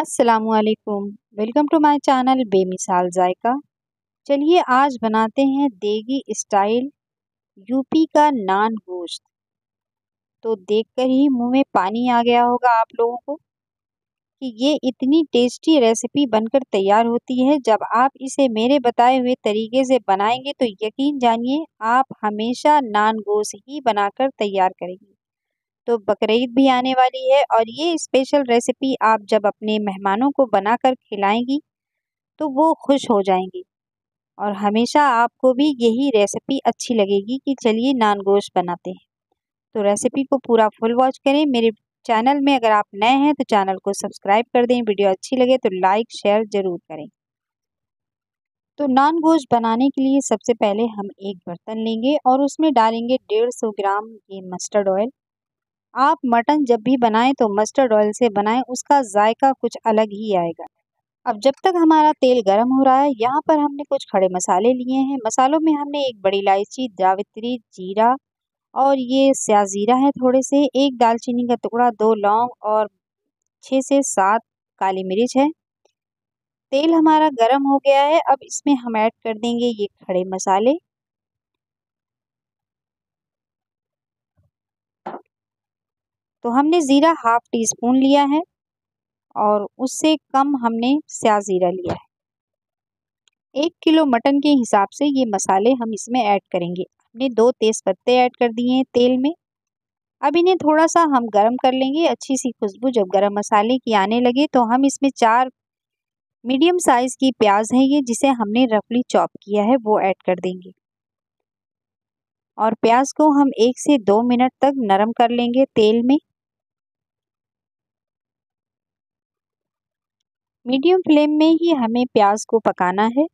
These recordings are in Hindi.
असलकुम वेलकम टू माई चैनल बेमिसाल जायका चलिए आज बनाते हैं देगी स्टाइल यूपी का नान गोश्त तो देखकर ही मुंह में पानी आ गया होगा आप लोगों को कि ये इतनी टेस्टी रेसिपी बनकर तैयार होती है जब आप इसे मेरे बताए हुए तरीके से बनाएंगे तो यकीन जानिए आप हमेशा नान गोश्त ही बनाकर तैयार करेंगे तो बकरीद भी आने वाली है और ये स्पेशल रेसिपी आप जब अपने मेहमानों को बनाकर खिलाएंगी तो वो खुश हो जाएंगी और हमेशा आपको भी यही रेसिपी अच्छी लगेगी कि चलिए नान गोश्त बनाते हैं तो रेसिपी को पूरा फुल वॉच करें मेरे चैनल में अगर आप नए हैं तो चैनल को सब्सक्राइब कर दें वीडियो अच्छी लगे तो लाइक शेयर ज़रूर करें तो नान गोश्त बनाने के लिए सबसे पहले हम एक बर्तन लेंगे और उसमें डालेंगे डेढ़ सौ ग्राम ये मस्टर्ड ऑयल आप मटन जब भी बनाएं तो मस्टर्ड ऑयल से बनाएं उसका जायका कुछ अलग ही आएगा अब जब तक हमारा तेल गर्म हो रहा है यहाँ पर हमने कुछ खड़े मसाले लिए हैं मसालों में हमने एक बड़ी इलायची जावित्री जीरा और ये स्या ज़ीरा है थोड़े से एक दालचीनी का टुकड़ा दो लौंग और छः से सात काली मिर्च है तेल हमारा गर्म हो गया है अब इसमें हम ऐड कर देंगे ये खड़े मसाले तो हमने ज़ीरा हाफ टी स्पून लिया है और उससे कम हमने स्या ज़ीरा लिया है एक किलो मटन के हिसाब से ये मसाले हम इसमें ऐड करेंगे हमने दो तेज़ पत्ते ऐड कर दिए हैं तेल में अब इन्हें थोड़ा सा हम गरम कर लेंगे अच्छी सी खुशबू जब गरम मसाले की आने लगे तो हम इसमें चार मीडियम साइज़ की प्याज है ये जिसे हमने रफली चॉप किया है वो ऐड कर देंगे और प्याज को हम एक से दो मिनट तक नरम कर लेंगे तेल में मीडियम फ्लेम में ही हमें प्याज को पकाना है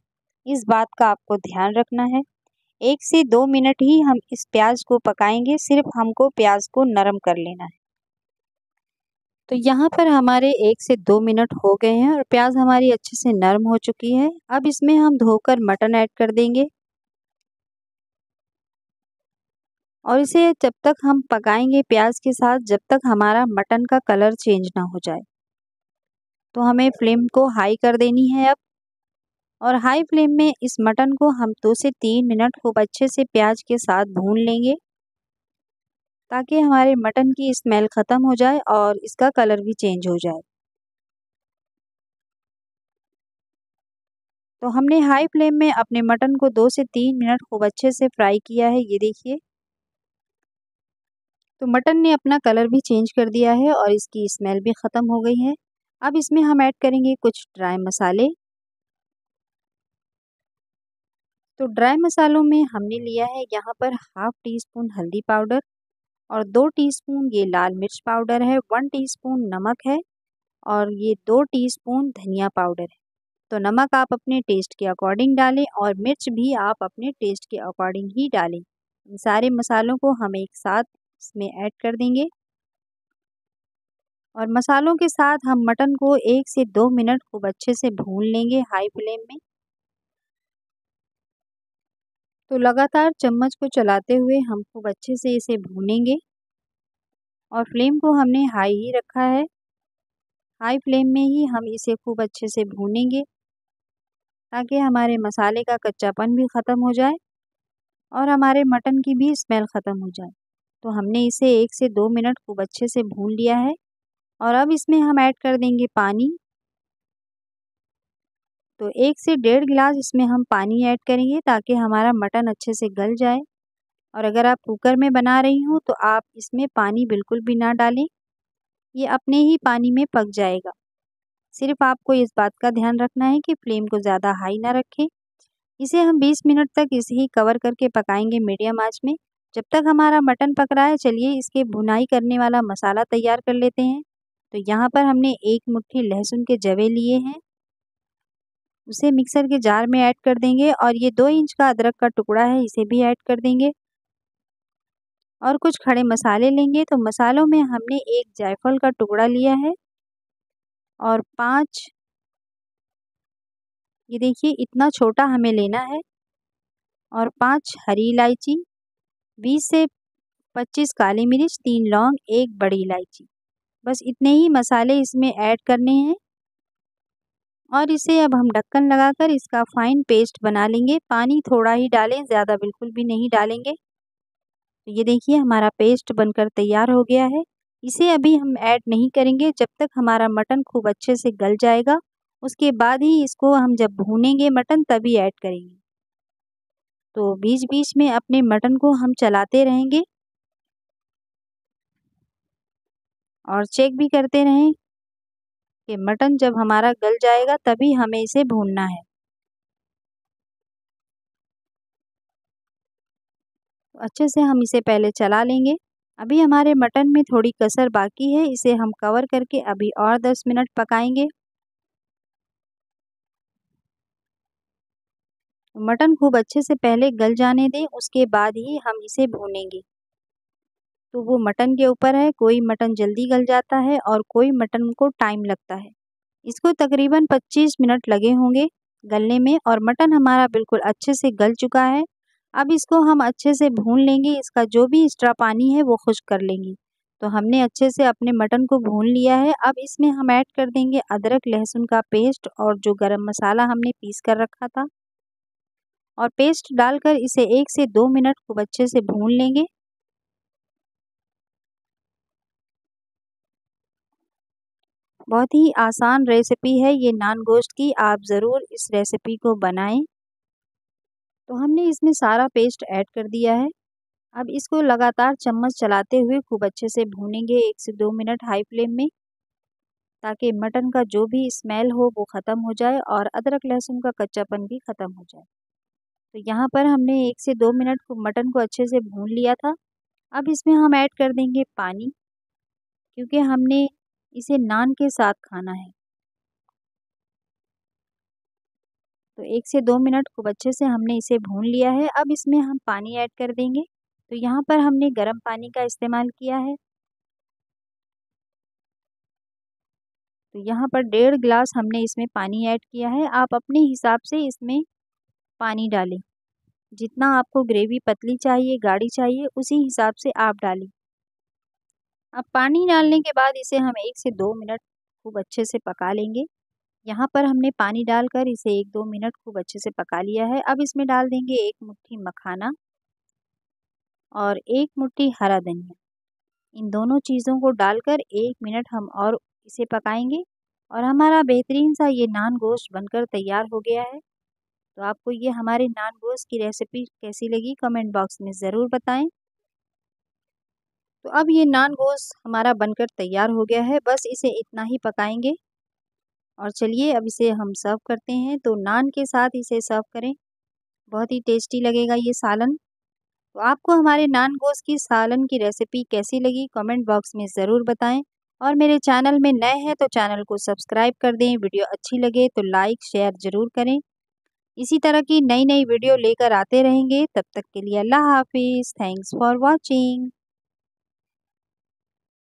इस बात का आपको ध्यान रखना है एक से दो मिनट ही हम इस प्याज को पकाएंगे सिर्फ हमको प्याज को नरम कर लेना है तो यहाँ पर हमारे एक से दो मिनट हो गए हैं और प्याज हमारी अच्छे से नरम हो चुकी है अब इसमें हम धोकर मटन ऐड कर देंगे और इसे जब तक हम पकाएंगे प्याज के साथ जब तक हमारा मटन का कलर चेंज ना हो जाए तो हमें फ्लेम को हाई कर देनी है अब और हाई फ्लेम में इस मटन को हम दो से तीन मिनट खूब अच्छे से प्याज के साथ भून लेंगे ताकि हमारे मटन की स्मेल ख़त्म हो जाए और इसका कलर भी चेंज हो जाए तो हमने हाई फ्लेम में अपने मटन को दो से तीन मिनट खूब अच्छे से फ्राई किया है ये देखिए तो मटन ने अपना कलर भी चेंज कर दिया है और इसकी स्मेल भी ख़त्म हो गई है अब इसमें हम ऐड करेंगे कुछ ड्राई मसाले तो ड्राई मसालों में हमने लिया है यहाँ पर हाफ टी स्पून हल्दी पाउडर और दो टीस्पून ये लाल मिर्च पाउडर है वन टीस्पून नमक है और ये दो टीस्पून धनिया पाउडर है तो नमक आप अपने टेस्ट के अकॉर्डिंग डालें और मिर्च भी आप अपने टेस्ट के अकॉर्डिंग ही डालें इन सारे मसालों को हम एक साथ इसमें ऐड कर देंगे और मसालों के साथ हम मटन को एक से दो मिनट खूब अच्छे से भून लेंगे हाई फ्लेम में तो लगातार चम्मच को चलाते हुए हम खूब अच्छे से इसे भूनेंगे और फ्लेम को हमने हाई ही रखा है हाई फ्लेम में ही हम इसे खूब अच्छे से भूनेंगे ताकि हमारे मसाले का कच्चापन भी ख़त्म हो जाए और हमारे मटन की भी स्मेल ख़त्म हो जाए तो हमने इसे एक से दो मिनट खूब अच्छे से भून लिया है और अब इसमें हम ऐड कर देंगे पानी तो एक से डेढ़ गिलास इसमें हम पानी ऐड करेंगे ताकि हमारा मटन अच्छे से गल जाए और अगर आप कुकर में बना रही हो तो आप इसमें पानी बिल्कुल भी ना डालें ये अपने ही पानी में पक जाएगा सिर्फ आपको इस बात का ध्यान रखना है कि फ्लेम को ज़्यादा हाई ना रखें इसे हम 20 मिनट तक इसे ही कवर करके पकाएंगे मीडियम आंच में जब तक हमारा मटन पक रहा है चलिए इसके भुनाई करने वाला मसाला तैयार कर लेते हैं तो यहाँ पर हमने एक मुट्ठी लहसुन के जवे लिए हैं उसे मिक्सर के जार में ऐड कर देंगे और ये दो इंच का अदरक का टुकड़ा है इसे भी ऐड कर देंगे और कुछ खड़े मसाले लेंगे तो मसालों में हमने एक जायफल का टुकड़ा लिया है और पाँच ये देखिए इतना छोटा हमें लेना है और पाँच हरी इलायची बीस से पच्चीस काली मिर्च तीन लौंग एक बड़ी इलायची बस इतने ही मसाले इसमें ऐड करने हैं और इसे अब हम ढक्कन लगाकर इसका फाइन पेस्ट बना लेंगे पानी थोड़ा ही डालें ज़्यादा बिल्कुल भी नहीं डालेंगे तो ये देखिए हमारा पेस्ट बनकर तैयार हो गया है इसे अभी हम ऐड नहीं करेंगे जब तक हमारा मटन खूब अच्छे से गल जाएगा उसके बाद ही इसको हम जब भूनेंगे मटन तभी ऐड करेंगे तो बीच बीच में अपने मटन को हम चलाते रहेंगे और चेक भी करते रहें कि मटन जब हमारा गल जाएगा तभी हमें इसे भूनना है तो अच्छे से हम इसे पहले चला लेंगे अभी हमारे मटन में थोड़ी कसर बाकी है इसे हम कवर करके अभी और दस मिनट पकाएंगे मटन खूब अच्छे से पहले गल जाने दें उसके बाद ही हम इसे भूनेंगे तो वो मटन के ऊपर है कोई मटन जल्दी गल जाता है और कोई मटन को टाइम लगता है इसको तकरीबन 25 मिनट लगे होंगे गलने में और मटन हमारा बिल्कुल अच्छे से गल चुका है अब इसको हम अच्छे से भून लेंगे इसका जो भी एक्स्ट्रा पानी है वो खुश्क कर लेंगे तो हमने अच्छे से अपने मटन को भून लिया है अब इसमें हम ऐड कर देंगे अदरक लहसुन का पेस्ट और जो गरम मसाला हमने पीस कर रखा था और पेस्ट डालकर इसे एक से दो मिनट खूब अच्छे से भून लेंगे बहुत ही आसान रेसिपी है ये नान गोश्त की आप ज़रूर इस रेसिपी को बनाएं तो हमने इसमें सारा पेस्ट ऐड कर दिया है अब इसको लगातार चम्मच चलाते हुए खूब अच्छे से भूनेंगे एक से दो मिनट हाई फ्लेम में ताकि मटन का जो भी स्मेल हो वो ख़त्म हो जाए और अदरक लहसुन का कच्चापन भी ख़त्म हो जाए तो यहाँ पर हमने एक से दो मिनट को मटन को अच्छे से भून लिया था अब इसमें हम ऐड कर देंगे पानी क्योंकि हमने इसे नान के साथ खाना है तो एक से दो मिनट खूब अच्छे से हमने इसे भून लिया है अब इसमें हम पानी ऐड कर देंगे तो यहाँ पर हमने गर्म पानी का इस्तेमाल किया है तो यहाँ पर डेढ़ ग्लास हमने इसमें पानी ऐड किया है आप अपने हिसाब से इसमें पानी डालें जितना आपको ग्रेवी पतली चाहिए गाढ़ी चाहिए उसी हिसाब से आप डालें अब पानी डालने के बाद इसे हम एक से दो मिनट खूब अच्छे से पका लेंगे यहाँ पर हमने पानी डालकर इसे एक दो मिनट खूब अच्छे से पका लिया है अब इसमें डाल देंगे एक मुट्ठी मखाना और एक मुट्ठी हरा धनिया इन दोनों चीज़ों को डालकर एक मिनट हम और इसे पकाएंगे और हमारा बेहतरीन सा ये नान गोश्त बनकर तैयार हो गया है तो आपको ये हमारे नान गोश्त की रेसिपी कैसी लगी कमेंट बॉक्स में ज़रूर बताएँ तो अब ये नान गोश्त हमारा बनकर तैयार हो गया है बस इसे इतना ही पकाएंगे और चलिए अब इसे हम सर्व करते हैं तो नान के साथ इसे सर्व करें बहुत ही टेस्टी लगेगा ये सालन तो आपको हमारे नान गोश की सालन की रेसिपी कैसी लगी कमेंट बॉक्स में ज़रूर बताएं और मेरे चैनल में नए हैं तो चैनल को सब्सक्राइब कर दें वीडियो अच्छी लगे तो लाइक शेयर ज़रूर करें इसी तरह की नई नई वीडियो लेकर आते रहेंगे तब तक के लिए अल्लाह हाफिज़ थैंक्स फॉर वॉचिंग